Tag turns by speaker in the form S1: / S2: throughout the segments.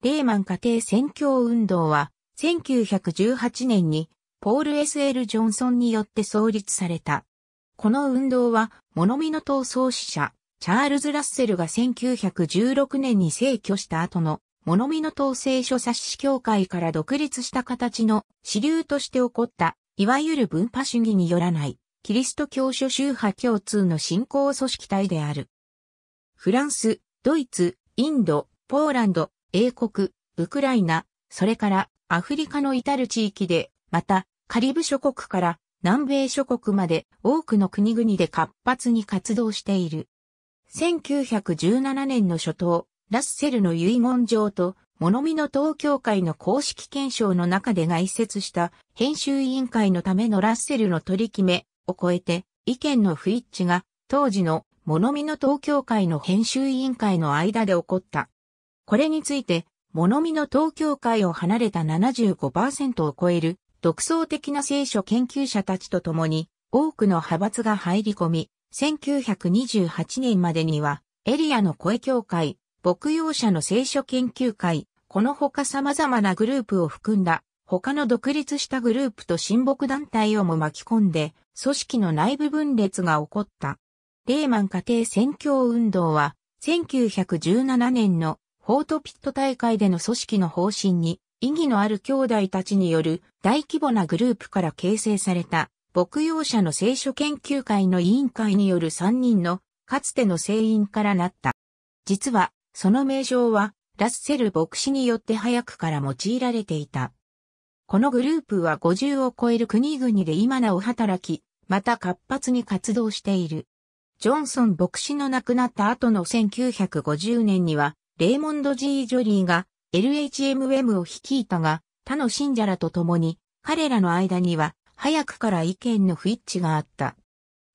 S1: レーマン家庭宣教運動は、1918年にポール・ S.L. ジョンソンによって創立された。この運動は、物見の党創始者、チャールズ・ラッセルが1916年に逝去した後の、物見の党聖書冊子協会から独立した形の支流として起こった、いわゆる分派主義によらない、キリスト教諸宗派共通の信仰組織体である。フランス、ドイツ、インド、ポーランド、英国、ウクライナ、それからアフリカの至る地域で、またカリブ諸国から南米諸国まで多くの国々で活発に活動している。1917年の初頭、ラッセルの遺言状と物見の東京会の公式検証の中で外説した編集委員会のためのラッセルの取り決めを超えて意見の不一致が当時の物見の東京会の編集委員会の間で起こった。これについて、物見の東京会を離れた75%を超える独創的な聖書研究者たちと共に多くの派閥が入り込み、1928年までにはエリアの声協会、牧羊者の聖書研究会、この他様々なグループを含んだ他の独立したグループと親睦団体をも巻き込んで組織の内部分裂が起こった。レーマン家庭選挙運動は1917年のフォートピット大会での組織の方針に意義のある兄弟たちによる大規模なグループから形成された牧羊者の聖書研究会の委員会による3人のかつての聖員からなった。実はその名称はラッセル牧師によって早くから用いられていた。このグループは50を超える国々で今なお働き、また活発に活動している。ジョンソン牧師の亡くなった後の1950年には、レーモンド・ G・ ジョリーが LHMM を率いたが、他の信者らと共に、彼らの間には、早くから意見の不一致があった。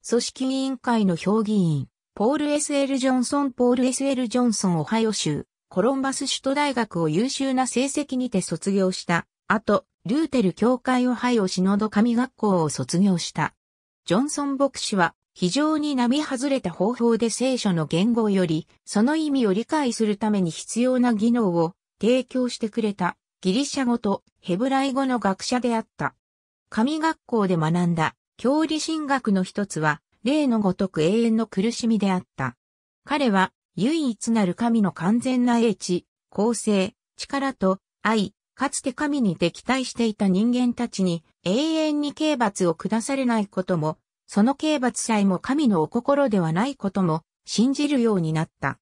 S1: 組織委員会の評議員、ポール・ S.L. ジョンソン・ポール・ S.L. ジョンソン・オハイオ州、コロンバス首都大学を優秀な成績にて卒業した。後、ルーテル教会オハイオシノド神学校を卒業した。ジョンソン牧師は、非常に並外れた方法で聖書の言語より、その意味を理解するために必要な技能を提供してくれたギリシャ語とヘブライ語の学者であった。神学校で学んだ教理神学の一つは、例のごとく永遠の苦しみであった。彼は唯一なる神の完全な英知、公正、力と愛、かつて神に敵対していた人間たちに永遠に刑罰を下されないこともその刑罰さえも神のお心ではないことも信じるようになった。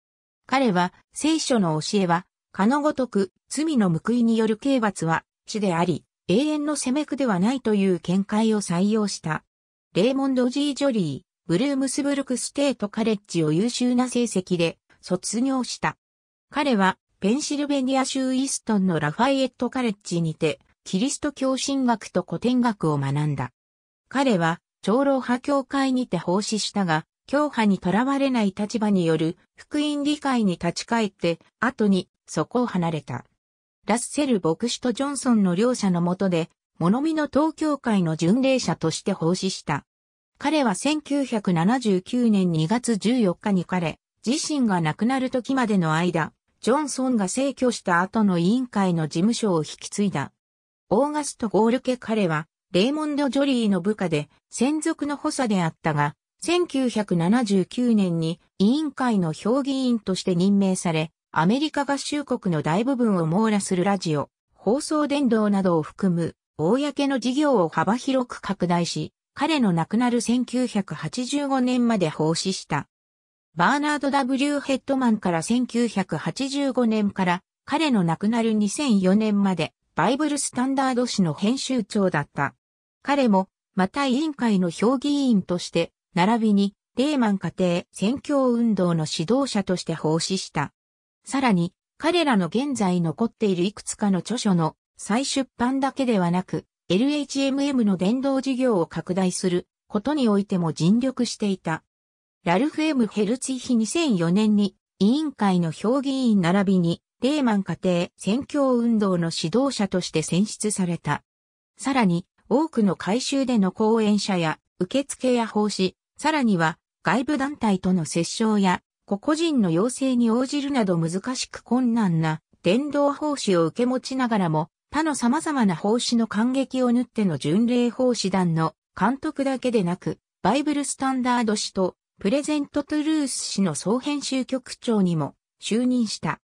S1: 彼は聖書の教えは、かのごとく罪の報いによる刑罰は死であり、永遠の責め苦ではないという見解を採用した。レーモンド・ジー・ジョリー、ブルームスブルク・ステート・カレッジを優秀な成績で卒業した。彼はペンシルベニア州イストンのラファイエット・カレッジにて、キリスト教神学と古典学を学んだ。彼は長老派教会にて奉仕したが、教派にとらわれない立場による福音議会に立ち返って、後にそこを離れた。ラッセル牧師とジョンソンの両者の下で、物見の東教会の巡礼者として奉仕した。彼は1979年2月14日に彼、自身が亡くなる時までの間、ジョンソンが逝去した後の委員会の事務所を引き継いだ。オーガスト・ゴールケ彼は、レーモンド・ジョリーの部下で、専属の補佐であったが、1979年に委員会の評議員として任命され、アメリカ合衆国の大部分を網羅するラジオ、放送伝動などを含む、公の事業を幅広く拡大し、彼の亡くなる1985年まで奉仕した。バーナード・ W・ ヘッドマンから1985年から彼の亡くなる2004年までバイブルスタンダード誌の編集長だった。彼も、また委員会の評議員として、並びに、レーマン家庭選挙運動の指導者として奉仕した。さらに、彼らの現在残っているいくつかの著書の再出版だけではなく、LHMM の伝道事業を拡大することにおいても尽力していた。ラルフ・エム・ヘルツィヒ2004年に委員会の評議員並びにレーマン家庭選挙運動の指導者として選出された。さらに、多くの改修での講演者や受付や奉仕、さらには外部団体との折衝や個々人の要請に応じるなど難しく困難な伝道奉仕を受け持ちながらも他の様々な奉仕の感激を縫っての巡礼奉仕団の監督だけでなくバイブルスタンダード氏とプレゼントトゥルース氏の総編集局長にも就任した。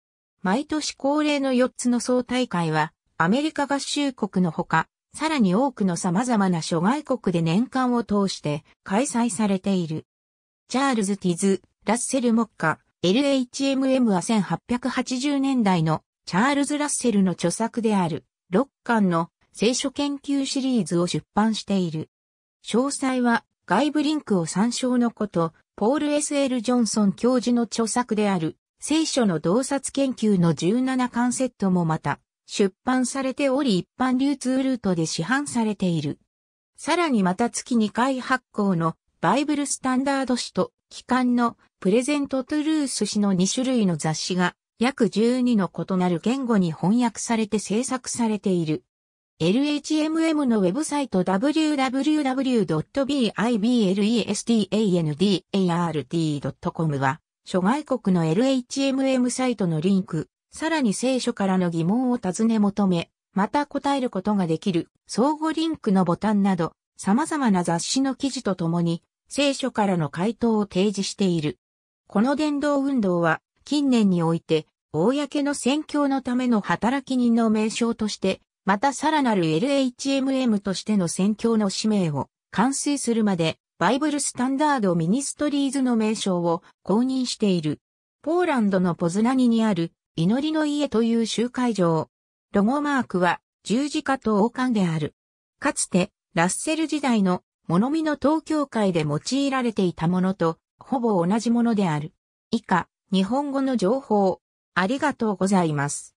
S1: 毎年恒例の4つの総大会はアメリカ合衆国のほかさらに多くの様々な諸外国で年間を通して開催されている。チャールズ・ティズ、ラッセルモッカ、LHMM は1880年代のチャールズ・ラッセルの著作である6巻の聖書研究シリーズを出版している。詳細は外部リンクを参照のこと、ポール S.L. ジョンソン教授の著作である聖書の洞察研究の17巻セットもまた出版されており一般流通ルートで市販されている。さらにまた月2回発行のバイブルスタンダード誌と期間のプレゼントトゥルース誌の2種類の雑誌が約12の異なる言語に翻訳されて制作されている。LHMM のウェブサイト www.biblestandart.com は諸外国の LHMM サイトのリンク、さらに聖書からの疑問を尋ね求め、また答えることができる相互リンクのボタンなど様々な雑誌の記事とともに聖書からの回答を提示している。この伝道運動は近年において公の宣教のための働き人の名称として、またさらなる LHMM としての宣教の使命を完遂するまでバイブルスタンダードミニストリーズの名称を公認している。ポーランドのポズナニにある祈りの家という集会場。ロゴマークは十字架と王冠である。かつて、ラッセル時代の物見の東京会で用いられていたものと、ほぼ同じものである。以下、日本語の情報。ありがとうございます。